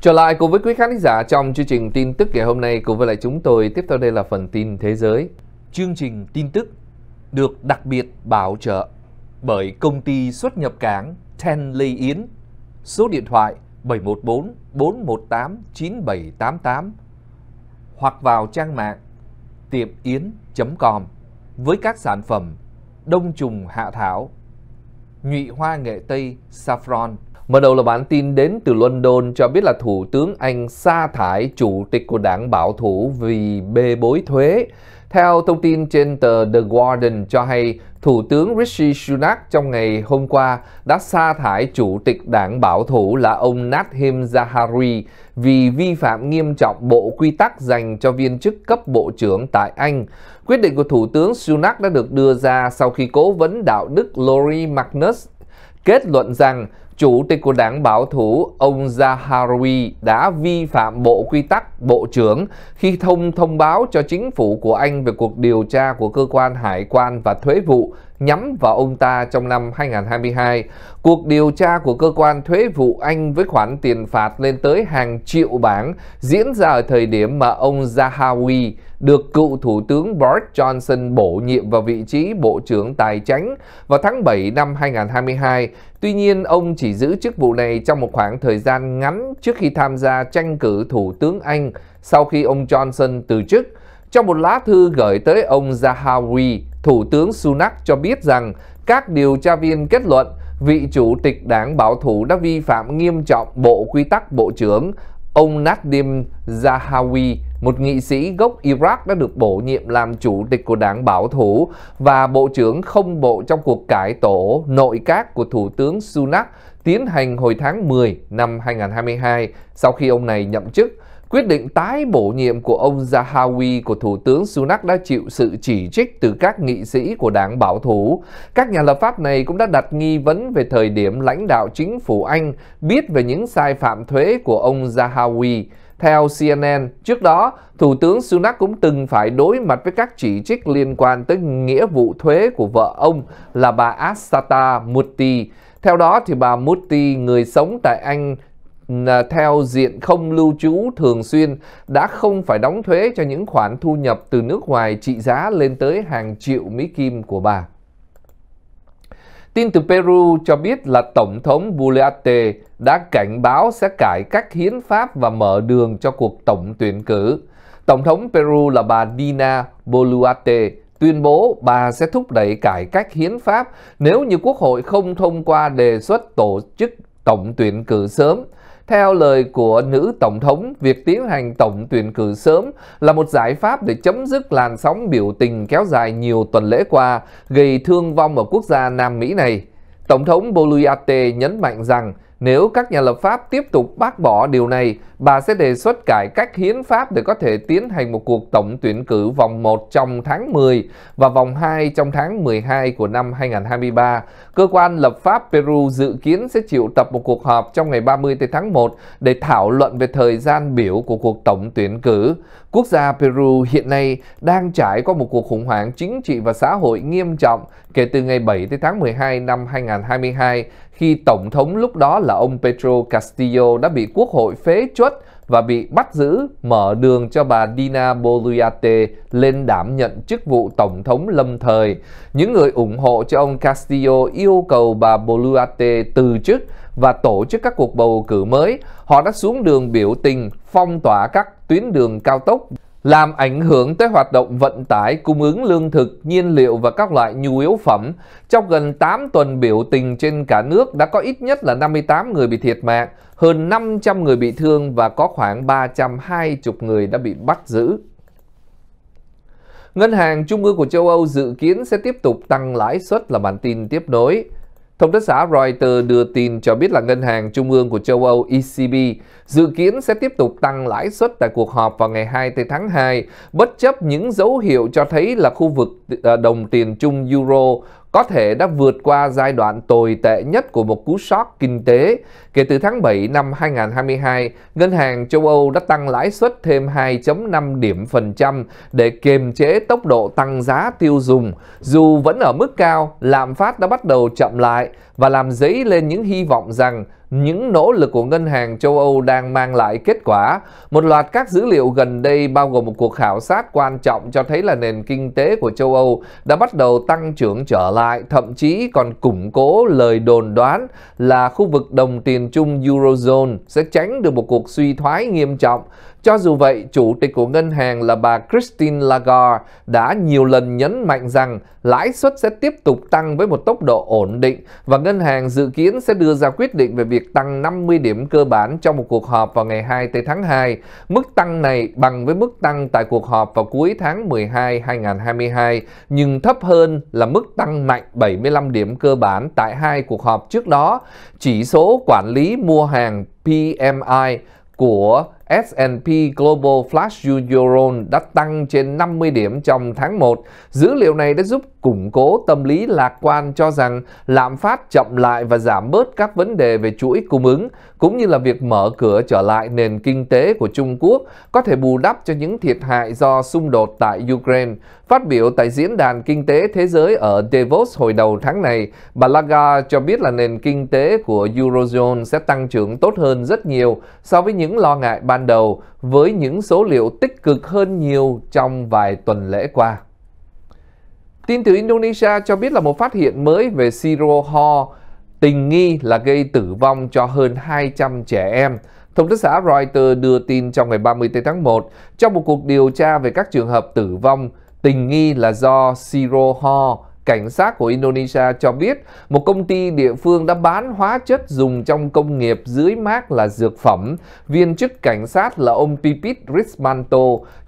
Trở lại cùng với quý khán giả trong chương trình tin tức ngày hôm nay cùng với lại chúng tôi tiếp theo đây là phần tin thế giới. Chương trình tin tức được đặc biệt bảo trợ bởi công ty xuất nhập cảng Ten Lê Yến, số điện thoại 714 418 9788 hoặc vào trang mạng tiệm com với các sản phẩm đông trùng hạ thảo, nhụy hoa nghệ tây saffron, Mở đầu là bản tin đến từ London cho biết là Thủ tướng Anh sa thải chủ tịch của đảng bảo thủ vì bê bối thuế. Theo thông tin trên tờ The Guardian cho hay, Thủ tướng Rishi Sunak trong ngày hôm qua đã sa thải chủ tịch đảng bảo thủ là ông Nadhim Zahari vì vi phạm nghiêm trọng bộ quy tắc dành cho viên chức cấp bộ trưởng tại Anh. Quyết định của Thủ tướng Sunak đã được đưa ra sau khi cố vấn đạo đức Lori Magnus kết luận rằng Chủ tịch của đảng bảo thủ ông Zaharoui đã vi phạm bộ quy tắc bộ trưởng khi thông thông báo cho chính phủ của Anh về cuộc điều tra của cơ quan hải quan và thuế vụ nhắm vào ông ta trong năm 2022. Cuộc điều tra của cơ quan thuế vụ Anh với khoản tiền phạt lên tới hàng triệu bảng diễn ra ở thời điểm mà ông Zahawi được cựu Thủ tướng Boris Johnson bổ nhiệm vào vị trí Bộ trưởng Tài chánh vào tháng 7 năm 2022. Tuy nhiên, ông chỉ giữ chức vụ này trong một khoảng thời gian ngắn trước khi tham gia tranh cử Thủ tướng Anh sau khi ông Johnson từ chức. Trong một lá thư gửi tới ông Zahawi, Thủ tướng Sunak cho biết rằng các điều tra viên kết luận vị chủ tịch đảng bảo thủ đã vi phạm nghiêm trọng bộ quy tắc bộ trưởng. Ông Nadim Zahawi, một nghị sĩ gốc Iraq đã được bổ nhiệm làm chủ tịch của đảng bảo thủ và bộ trưởng không bộ trong cuộc cải tổ nội các của Thủ tướng Sunak tiến hành hồi tháng 10 năm 2022 sau khi ông này nhậm chức. Quyết định tái bổ nhiệm của ông Zahawi của Thủ tướng Sunak đã chịu sự chỉ trích từ các nghị sĩ của đảng bảo thủ. Các nhà lập pháp này cũng đã đặt nghi vấn về thời điểm lãnh đạo chính phủ Anh biết về những sai phạm thuế của ông Zahawi. Theo CNN, trước đó, Thủ tướng Sunak cũng từng phải đối mặt với các chỉ trích liên quan tới nghĩa vụ thuế của vợ ông là bà Asata Mutti. Theo đó, thì bà Mutti, người sống tại Anh, theo diện không lưu trú thường xuyên đã không phải đóng thuế cho những khoản thu nhập từ nước ngoài trị giá lên tới hàng triệu Mỹ Kim của bà. Tin từ Peru cho biết là Tổng thống Boluarte đã cảnh báo sẽ cải cách hiến pháp và mở đường cho cuộc tổng tuyển cử. Tổng thống Peru là bà Dina Boluarte tuyên bố bà sẽ thúc đẩy cải cách hiến pháp nếu như Quốc hội không thông qua đề xuất tổ chức tổng tuyển cử sớm theo lời của nữ tổng thống, việc tiến hành tổng tuyển cử sớm là một giải pháp để chấm dứt làn sóng biểu tình kéo dài nhiều tuần lễ qua, gây thương vong ở quốc gia Nam Mỹ này. Tổng thống Boluarte nhấn mạnh rằng nếu các nhà lập pháp tiếp tục bác bỏ điều này, bà sẽ đề xuất cải cách hiến pháp để có thể tiến hành một cuộc tổng tuyển cử vòng 1 trong tháng 10 và vòng 2 trong tháng 12 của năm 2023. Cơ quan lập pháp Peru dự kiến sẽ triệu tập một cuộc họp trong ngày 30 tháng 1 để thảo luận về thời gian biểu của cuộc tổng tuyển cử. Quốc gia Peru hiện nay đang trải qua một cuộc khủng hoảng chính trị và xã hội nghiêm trọng kể từ ngày 7 tháng 12 năm 2022 khi Tổng thống lúc đó là ông Pedro Castillo đã bị quốc hội phế chuất và bị bắt giữ mở đường cho bà Dina Boluarte lên đảm nhận chức vụ Tổng thống lâm thời. Những người ủng hộ cho ông Castillo yêu cầu bà Boluarte từ chức và tổ chức các cuộc bầu cử mới. Họ đã xuống đường biểu tình, phong tỏa các tuyến đường cao tốc làm ảnh hưởng tới hoạt động vận tải, cung ứng lương thực, nhiên liệu và các loại nhu yếu phẩm. Trong gần 8 tuần biểu tình trên cả nước đã có ít nhất là 58 người bị thiệt mạng, hơn 500 người bị thương và có khoảng 320 người đã bị bắt giữ. Ngân hàng Trung ương của châu Âu dự kiến sẽ tiếp tục tăng lãi suất là bản tin tiếp nối. Thông tấn xã Reuters đưa tin cho biết là Ngân hàng Trung ương của châu Âu ECB dự kiến sẽ tiếp tục tăng lãi suất tại cuộc họp vào ngày 2 tháng 2, bất chấp những dấu hiệu cho thấy là khu vực à, đồng tiền chung euro có thể đã vượt qua giai đoạn tồi tệ nhất của một cú sốc kinh tế. Kể từ tháng 7 năm 2022, Ngân hàng châu Âu đã tăng lãi suất thêm 2.5 điểm phần trăm để kiềm chế tốc độ tăng giá tiêu dùng. Dù vẫn ở mức cao, lạm phát đã bắt đầu chậm lại, và làm dấy lên những hy vọng rằng những nỗ lực của ngân hàng châu Âu đang mang lại kết quả. Một loạt các dữ liệu gần đây bao gồm một cuộc khảo sát quan trọng cho thấy là nền kinh tế của châu Âu đã bắt đầu tăng trưởng trở lại, thậm chí còn củng cố lời đồn đoán là khu vực đồng tiền chung Eurozone sẽ tránh được một cuộc suy thoái nghiêm trọng. Cho dù vậy, chủ tịch của ngân hàng là bà Christine Lagarde đã nhiều lần nhấn mạnh rằng lãi suất sẽ tiếp tục tăng với một tốc độ ổn định và ngân hàng dự kiến sẽ đưa ra quyết định về việc tăng 50 điểm cơ bản trong một cuộc họp vào ngày 2 tháng 2. Mức tăng này bằng với mức tăng tại cuộc họp vào cuối tháng 12 2022 nhưng thấp hơn là mức tăng mạnh 75 điểm cơ bản tại hai cuộc họp trước đó. Chỉ số quản lý mua hàng PMI của S&P Global Flash Euro đã tăng trên 50 điểm trong tháng 1. Dữ liệu này đã giúp củng cố tâm lý lạc quan cho rằng lạm phát chậm lại và giảm bớt các vấn đề về chuỗi cung ứng, cũng như là việc mở cửa trở lại nền kinh tế của Trung Quốc có thể bù đắp cho những thiệt hại do xung đột tại Ukraine. Phát biểu tại Diễn đàn Kinh tế Thế giới ở Davos hồi đầu tháng này, bà Lagarde cho biết là nền kinh tế của Eurozone sẽ tăng trưởng tốt hơn rất nhiều so với những lo ngại ban đầu, với những số liệu tích cực hơn nhiều trong vài tuần lễ qua. Tin từ Indonesia cho biết là một phát hiện mới về Siroho tình nghi là gây tử vong cho hơn 200 trẻ em. Thông tấn xã Reuters đưa tin trong ngày 30 tháng 1 trong một cuộc điều tra về các trường hợp tử vong tình nghi là do Siroho Cảnh sát của Indonesia cho biết một công ty địa phương đã bán hóa chất dùng trong công nghiệp dưới mát là dược phẩm. Viên chức cảnh sát là ông Pipit Rismanto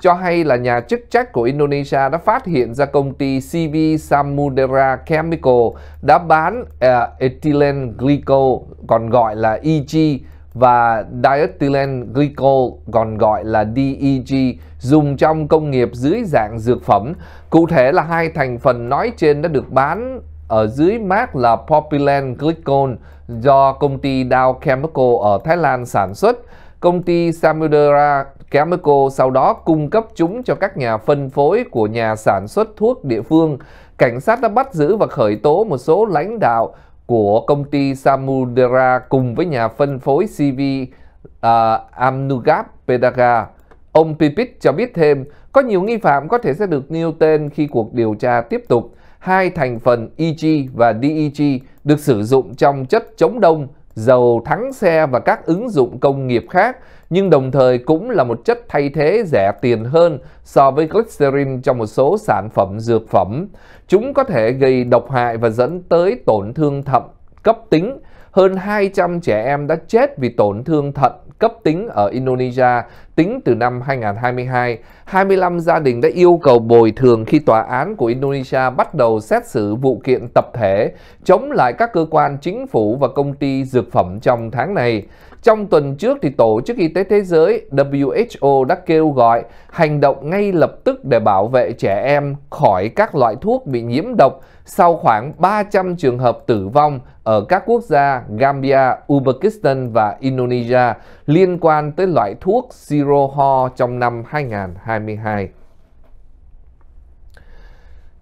cho hay là nhà chức trách của Indonesia đã phát hiện ra công ty CV Samudera Chemical đã bán uh, ethylene glycol còn gọi là EG và diethylene glycol còn gọi là DEG dùng trong công nghiệp dưới dạng dược phẩm. Cụ thể là hai thành phần nói trên đã được bán ở dưới mát là propylene glycol do công ty Dow Chemical ở Thái Lan sản xuất. Công ty Samudera Chemical sau đó cung cấp chúng cho các nhà phân phối của nhà sản xuất thuốc địa phương. Cảnh sát đã bắt giữ và khởi tố một số lãnh đạo của công ty Samudera cùng với nhà phân phối CV uh, à, Amnugap Pedaga. Ông Pipit cho biết thêm, có nhiều nghi phạm có thể sẽ được nêu tên khi cuộc điều tra tiếp tục. Hai thành phần EG và DEG được sử dụng trong chất chống đông dầu thắng xe và các ứng dụng công nghiệp khác, nhưng đồng thời cũng là một chất thay thế rẻ tiền hơn so với glycerin trong một số sản phẩm dược phẩm. Chúng có thể gây độc hại và dẫn tới tổn thương thận cấp tính hơn 200 trẻ em đã chết vì tổn thương thận cấp tính ở Indonesia tính từ năm 2022. 25 gia đình đã yêu cầu bồi thường khi tòa án của Indonesia bắt đầu xét xử vụ kiện tập thể chống lại các cơ quan chính phủ và công ty dược phẩm trong tháng này. Trong tuần trước thì Tổ chức Y tế Thế giới WHO đã kêu gọi hành động ngay lập tức để bảo vệ trẻ em khỏi các loại thuốc bị nhiễm độc sau khoảng 300 trường hợp tử vong ở các quốc gia Gambia, Uzbekistan và Indonesia liên quan tới loại thuốc Zero Ho trong năm 2022.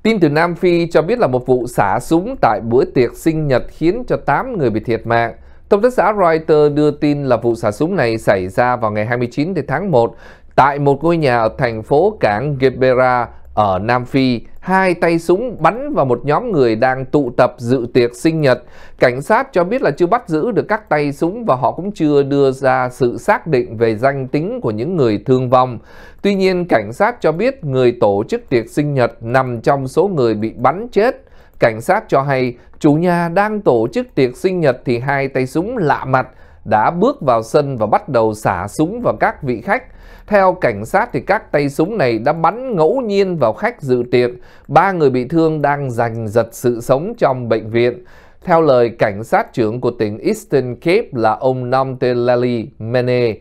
Tin từ Nam Phi cho biết là một vụ xả súng tại bữa tiệc sinh nhật khiến cho 8 người bị thiệt mạng. Thông tấn xã Reuters đưa tin là vụ xả súng này xảy ra vào ngày 29 tháng 1 tại một ngôi nhà ở thành phố cảng Gebera ở Nam Phi, hai tay súng bắn vào một nhóm người đang tụ tập dự tiệc sinh nhật. Cảnh sát cho biết là chưa bắt giữ được các tay súng và họ cũng chưa đưa ra sự xác định về danh tính của những người thương vong. Tuy nhiên, cảnh sát cho biết người tổ chức tiệc sinh nhật nằm trong số người bị bắn chết. Cảnh sát cho hay chủ nhà đang tổ chức tiệc sinh nhật thì hai tay súng lạ mặt đã bước vào sân và bắt đầu xả súng vào các vị khách. Theo cảnh sát thì các tay súng này đã bắn ngẫu nhiên vào khách dự tiệc. Ba người bị thương đang giành giật sự sống trong bệnh viện. Theo lời cảnh sát trưởng của tỉnh Eastern Cape là ông Namtelali Mene,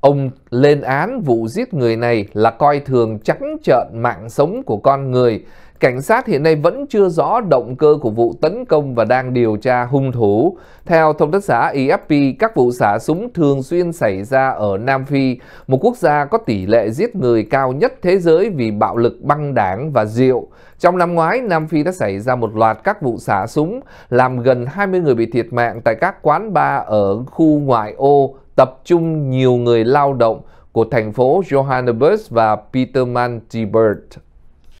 Ông lên án vụ giết người này là coi thường trắng trợn mạng sống của con người. Cảnh sát hiện nay vẫn chưa rõ động cơ của vụ tấn công và đang điều tra hung thủ. Theo thông tấn xã AFP, e các vụ xả súng thường xuyên xảy ra ở Nam Phi, một quốc gia có tỷ lệ giết người cao nhất thế giới vì bạo lực băng đảng và rượu. Trong năm ngoái, Nam Phi đã xảy ra một loạt các vụ xả súng, làm gần 20 người bị thiệt mạng tại các quán bar ở khu ngoại ô tập trung nhiều người lao động của thành phố Johannesburg và Petermann